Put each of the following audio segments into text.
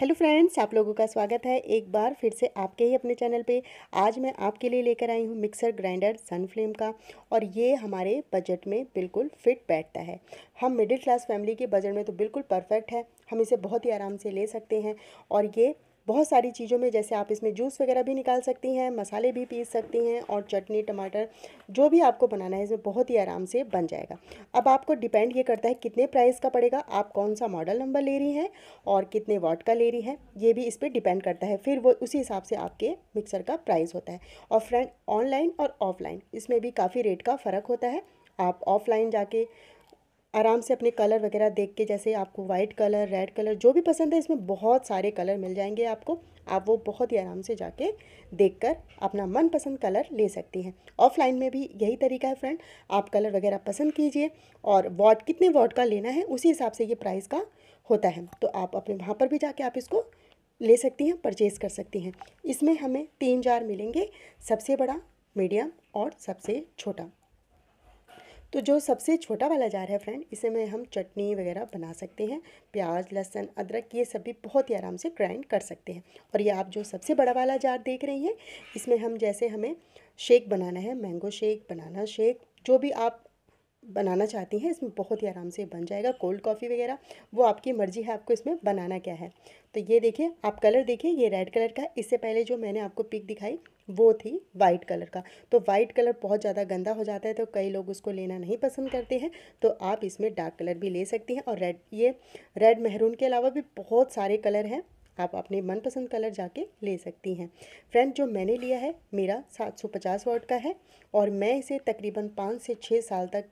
hello friends आप लोगों का स्वागत है एक बार फिर से आपके ही अपने चैनल पे आज मैं आपके लिए लेकर आई हूँ मिक्सर ग्राइंडर सनफ्लेम का और ये हमारे बजट में बिल्कुल फिट बैठता है हम मिडिल क्लास फैमिली के बजट में तो बिल्कुल परफेक्ट है हम इसे बहुत ही आराम से ले सकते हैं और ये बहुत सारी चीज़ों में जैसे आप इसमें जूस वगैरह भी निकाल सकती हैं मसाले भी पीस सकती हैं और चटनी टमाटर जो भी आपको बनाना है इसमें बहुत ही आराम से बन जाएगा अब आपको डिपेंड ये करता है कितने प्राइस का पड़ेगा आप कौन सा मॉडल नंबर ले रही हैं और कितने वाट का ले रही हैं ये भी इस पर डिपेंड करता है फिर वो उसी हिसाब से आपके मिक्सर का प्राइस होता है और फ्रेंड ऑनलाइन और ऑफलाइन इसमें भी काफ़ी रेट का फ़र्क होता है आप ऑफलाइन जाके आराम से अपने कलर वगैरह देख के जैसे आपको वाइट कलर रेड कलर जो भी पसंद है इसमें बहुत सारे कलर मिल जाएंगे आपको आप वो बहुत ही आराम से जाके देखकर अपना मनपसंद कलर ले सकती हैं ऑफलाइन में भी यही तरीका है फ्रेंड आप कलर वगैरह पसंद कीजिए और वॉट कितने वॉट का लेना है उसी हिसाब से ये प्राइस का होता है तो आप अपने वहाँ पर भी जाके आप इसको ले सकती हैं परचेज़ कर सकती हैं इसमें हमें तीन जार मिलेंगे सबसे बड़ा मीडियम और सबसे छोटा तो जो सबसे छोटा वाला जार है फ्रेंड इसे में हम चटनी वगैरह बना सकते हैं प्याज लहसुन अदरक ये सब भी बहुत ही आराम से ग्राइंड कर सकते हैं और ये आप जो सबसे बड़ा वाला जार देख रही हैं इसमें हम जैसे हमें शेक बनाना है मैंगो शेक बनाना शेक जो भी आप बनाना चाहती हैं इसमें बहुत ही आराम से बन जाएगा कोल्ड कॉफ़ी वगैरह वो आपकी मर्ज़ी है आपको इसमें बनाना क्या है तो ये देखिए आप कलर देखिए ये रेड कलर का इससे पहले जो मैंने आपको पिक दिखाई वो थी वाइट कलर का तो वाइट कलर बहुत ज़्यादा गंदा हो जाता है तो कई लोग उसको लेना नहीं पसंद करते हैं तो आप इसमें डार्क कलर भी ले सकती हैं और रेड ये रेड महरून के अलावा भी बहुत सारे कलर हैं आप अपने मनपसंद कलर जाके ले सकती हैं फ्रेंड जो मैंने लिया है मेरा 750 सौ वाट का है और मैं इसे तकरीबन पाँच से छः साल तक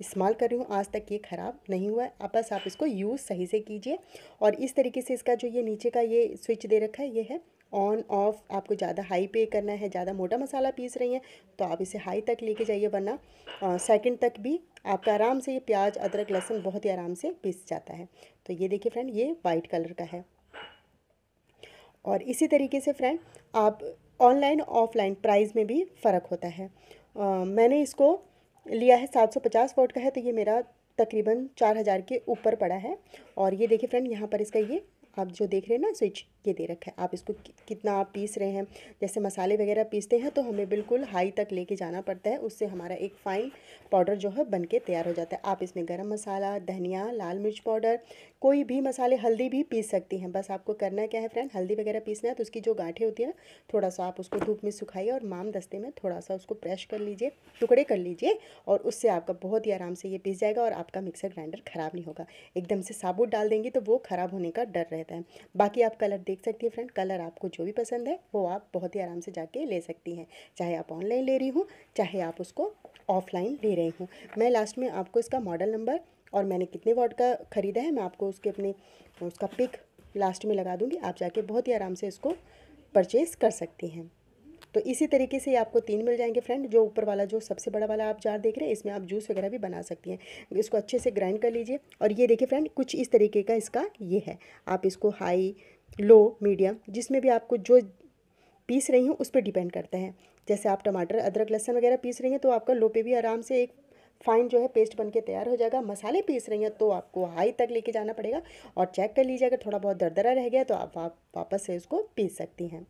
इस्तेमाल कर रही हूँ आज तक ये ख़राब नहीं हुआ है बस आप इसको यूज़ सही से कीजिए और इस तरीके से इसका जो ये नीचे का ये स्विच दे रखा है ये है ऑन ऑफ आपको ज़्यादा हाई पे करना है ज़्यादा मोटा मसाला पीस रही हैं तो आप इसे हाई तक लेके जाइए वरना सेकंड तक भी आपका आराम से ये प्याज अदरक लहसुन बहुत ही आराम से पीस जाता है तो ये देखिए फ्रेंड ये वाइट कलर का है और इसी तरीके से फ्रेंड आप ऑनलाइन ऑफलाइन प्राइस में भी फ़र्क होता है आ, मैंने इसको लिया है 750 वोट का है तो ये मेरा तकरीबन 4000 के ऊपर पड़ा है और ये देखिए फ्रेंड यहाँ पर इसका ये आप जो देख रहे हैं ना स्विच ये दे रखा है आप इसको कितना आप पीस रहे हैं जैसे मसाले वगैरह पीसते हैं तो हमें बिल्कुल हाई तक लेके जाना पड़ता है उससे हमारा एक फ़ाइन पाउडर जो है बन के तैयार हो जाता है आप इसमें गरम मसाला धनिया लाल मिर्च पाउडर कोई भी मसाले हल्दी भी पीस सकती हैं बस आपको करना क्या है फ्रेंड हल्दी वगैरह पीसना है तो उसकी जो गांठें होती हैं ना थोड़ा सा आप उसको धूप में सुखाइए और माम दस्ते में थोड़ा सा उसको प्रेश कर लीजिए टुकड़े कर लीजिए और उससे आपका बहुत ही आराम से ये पीस जाएगा और आपका मिक्सर ग्राइंडर ख़राब नहीं होगा एकदम से साबुत डाल देंगी तो वो ख़राब होने का डर रहे रहता है बाकी आप कलर देख सकती हैं फ्रेंड कलर आपको जो भी पसंद है वो आप बहुत ही आराम से जाके ले सकती हैं चाहे आप ऑनलाइन ले रही हूँ चाहे आप उसको ऑफलाइन ले रही हूँ मैं लास्ट में आपको इसका मॉडल नंबर और मैंने कितने वाट का ख़रीदा है मैं आपको उसके अपने उसका पिक लास्ट में लगा दूँगी आप जाके बहुत ही आराम से इसको परचेज़ कर सकती हैं तो इसी तरीके से आपको तीन मिल जाएंगे फ्रेंड जो ऊपर वाला जो सबसे बड़ा वाला आप जार देख रहे हैं इसमें आप जूस वगैरह भी बना सकती हैं इसको अच्छे से ग्राइंड कर लीजिए और ये देखिए फ्रेंड कुछ इस तरीके का इसका ये है आप इसको हाई लो मीडियम जिसमें भी आपको जो पीस रही हूँ उस पर डिपेंड करता है जैसे आप टमाटर अदरक लहसन वगैरह पीस रही हैं तो आपका लो पे भी आराम से एक फाइन जो है पेस्ट बन के तैयार हो जाएगा मसाले पीस रही हैं तो आपको हाई तक लेके जाना पड़ेगा और चेक कर लीजिए अगर थोड़ा बहुत दरदरा रह गया तो आप वापस से इसको पीस सकती हैं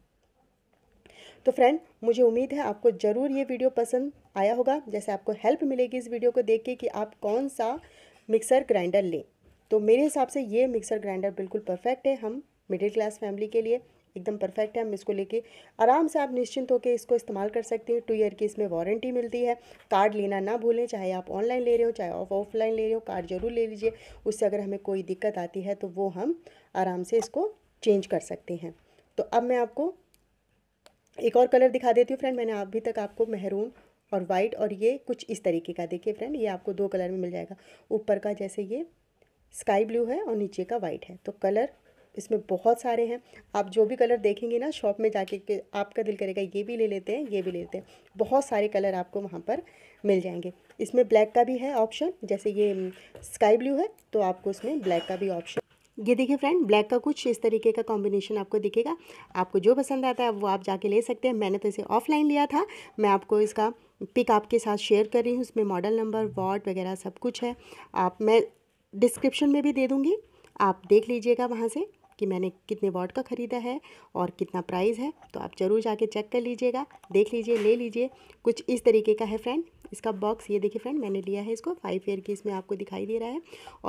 तो फ्रेंड मुझे उम्मीद है आपको ज़रूर ये वीडियो पसंद आया होगा जैसे आपको हेल्प मिलेगी इस वीडियो को देख के कि आप कौन सा मिक्सर ग्राइंडर लें तो मेरे हिसाब से ये मिक्सर ग्राइंडर बिल्कुल परफेक्ट है हम मिडिल क्लास फैमिली के लिए एकदम परफेक्ट है हम इसको लेके आराम से आप निश्चिंत होकर इसको इस्तेमाल कर सकते हैं टू ईयर की इसमें वारंटी मिलती है कार्ड लेना ना भूलें चाहे आप ऑनलाइन ले रहे हो चाहे आप ऑफलाइन ले रहे हो कार्ड जरूर ले लीजिए उससे अगर हमें कोई दिक्कत आती है तो वो हम आराम से इसको चेंज कर सकते हैं तो अब मैं आपको एक और कलर दिखा देती हूँ फ्रेंड मैंने अभी तक आपको मेहरून और वाइट और ये कुछ इस तरीके का देखिए फ्रेंड ये आपको दो कलर में मिल जाएगा ऊपर का जैसे ये स्काई ब्लू है और नीचे का वाइट है तो कलर इसमें बहुत सारे हैं आप जो भी कलर देखेंगे ना शॉप में जाके के आपका दिल करेगा ये भी ले लेते हैं ये भी लेते हैं बहुत सारे कलर आपको वहाँ पर मिल जाएंगे इसमें ब्लैक का भी है ऑप्शन जैसे ये स्काई ब्लू है तो आपको उसमें ब्लैक का भी ऑप्शन ये देखिए फ्रेंड ब्लैक का कुछ इस तरीके का कॉम्बिनेशन आपको दिखेगा आपको जो पसंद आता है वो आप जाके ले सकते हैं मैंने तो इसे ऑफलाइन लिया था मैं आपको इसका पिक आपके साथ शेयर कर रही हूँ उसमें मॉडल नंबर वॉट वगैरह सब कुछ है आप मैं डिस्क्रिप्शन में भी दे दूँगी आप देख लीजिएगा वहाँ से कि मैंने कितने वॉट का ख़रीदा है और कितना प्राइस है तो आप ज़रूर जाके चेक कर लीजिएगा देख लीजिए ले लीजिए कुछ इस तरीके का है फ्रेंड इसका बॉक्स ये देखिए फ्रेंड मैंने लिया है इसको फाइव ईयर की इसमें आपको दिखाई दे रहा है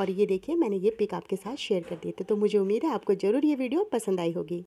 और ये देखिए मैंने ये पिक आपके साथ शेयर कर दिए थे तो मुझे उम्मीद है आपको ज़रूर ये वीडियो पसंद आई होगी